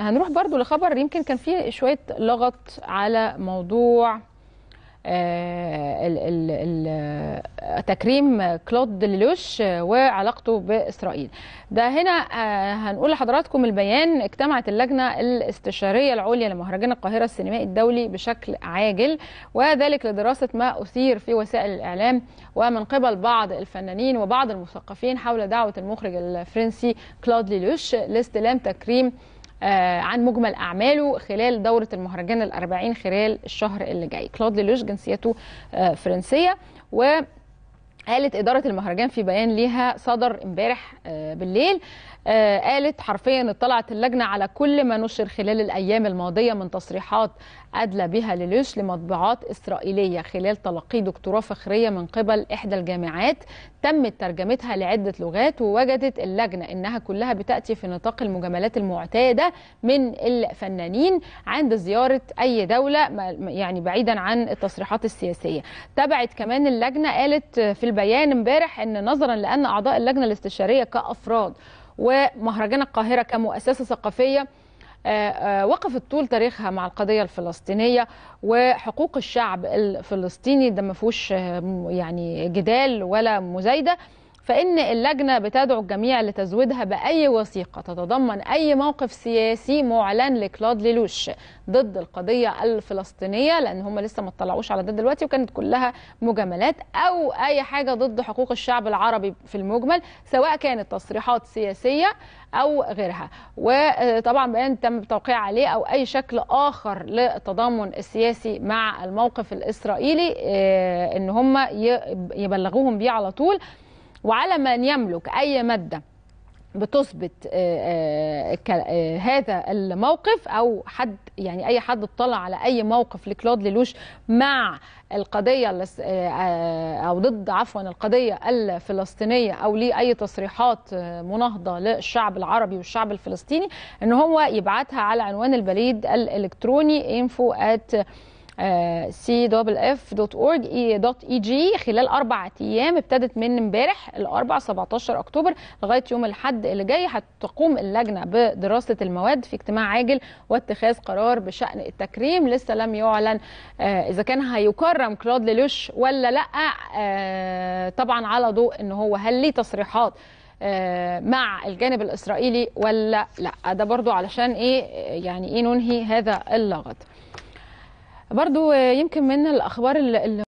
هنروح برضو لخبر يمكن كان فيه شوية لغط على موضوع آه، آه، تكريم كلود لوش آه، وعلاقته باسرائيل ده هنا هنقول لحضراتكم البيان اجتمعت اللجنه الاستشاريه العليا لمهرجان القاهره السينمائي الدولي بشكل عاجل وذلك لدراسه ما اثير في وسائل الاعلام ومن قبل بعض الفنانين وبعض المثقفين حول دعوه المخرج الفرنسي كلود ليلوش لاستلام تكريم آه، عن مجمل اعماله خلال دوره المهرجان الأربعين خلال الشهر اللي جاي كلود ليلوش جنسيته آه، فرنسيه و قالت إدارة المهرجان في بيان ليها صدر امبارح آه، بالليل آه، قالت حرفيا اطلعت اللجنة على كل ما نشر خلال الأيام الماضية من تصريحات أدلى بها للوش لمطبوعات إسرائيلية خلال تلقي دكتوراه فخرية من قبل إحدى الجامعات تمت ترجمتها لعدة لغات ووجدت اللجنة إنها كلها بتأتي في نطاق المجاملات المعتادة من الفنانين عند زيارة أي دولة يعني بعيدا عن التصريحات السياسية تبعت كمان اللجنة قالت في البيان بيان امبارح ان نظرا لان اعضاء اللجنه الاستشاريه كافراد ومهرجان القاهره كمؤسسه ثقافيه آه، آه، وقفت طول تاريخها مع القضية الفلسطينية وحقوق الشعب الفلسطيني ده ما آه، يعني جدال ولا مزايدة فإن اللجنة بتدعو الجميع لتزويدها بأي وثيقة تتضمن أي موقف سياسي معلن لكلاد ليلوش ضد القضية الفلسطينية لأن هم لسه ما اطلعوش على ده دلوقتي وكانت كلها مجاملات أو أي حاجة ضد حقوق الشعب العربي في المجمل سواء كانت تصريحات سياسية أو غيرها وطبعا بيان تم التوقيع عليه أو أي شكل آخر للتضامن السياسي مع الموقف الإسرائيلي آه، إن هم يبلغوهم بيه على طول وعلى من يملك أي مادة بتثبت آه، آه، آه، هذا الموقف او حد يعني اي حد اطلع على اي موقف لكلود ليلوش مع القضيه او ضد عفوا القضيه الفلسطينيه او ليه اي تصريحات مناهضه للشعب العربي والشعب الفلسطيني ان هو يبعتها على عنوان البريد الالكتروني info@ سي دبل اف دوت اورج دوت اي جي خلال اربع ايام ابتدت من امبارح الاربع 17 اكتوبر لغايه يوم الاحد اللي جاي هتقوم اللجنه بدراسه المواد في اجتماع عاجل واتخاذ قرار بشان التكريم لسه لم يعلن آه، اذا كان هيكرم كلاود ليلوش ولا لا آه، طبعا على ضوء ان هو هل ليه تصريحات آه، مع الجانب الاسرائيلي ولا لا ده برضو علشان ايه يعني ايه ننهي هذا اللغط برضو آه، يمكن من الاخبار اللي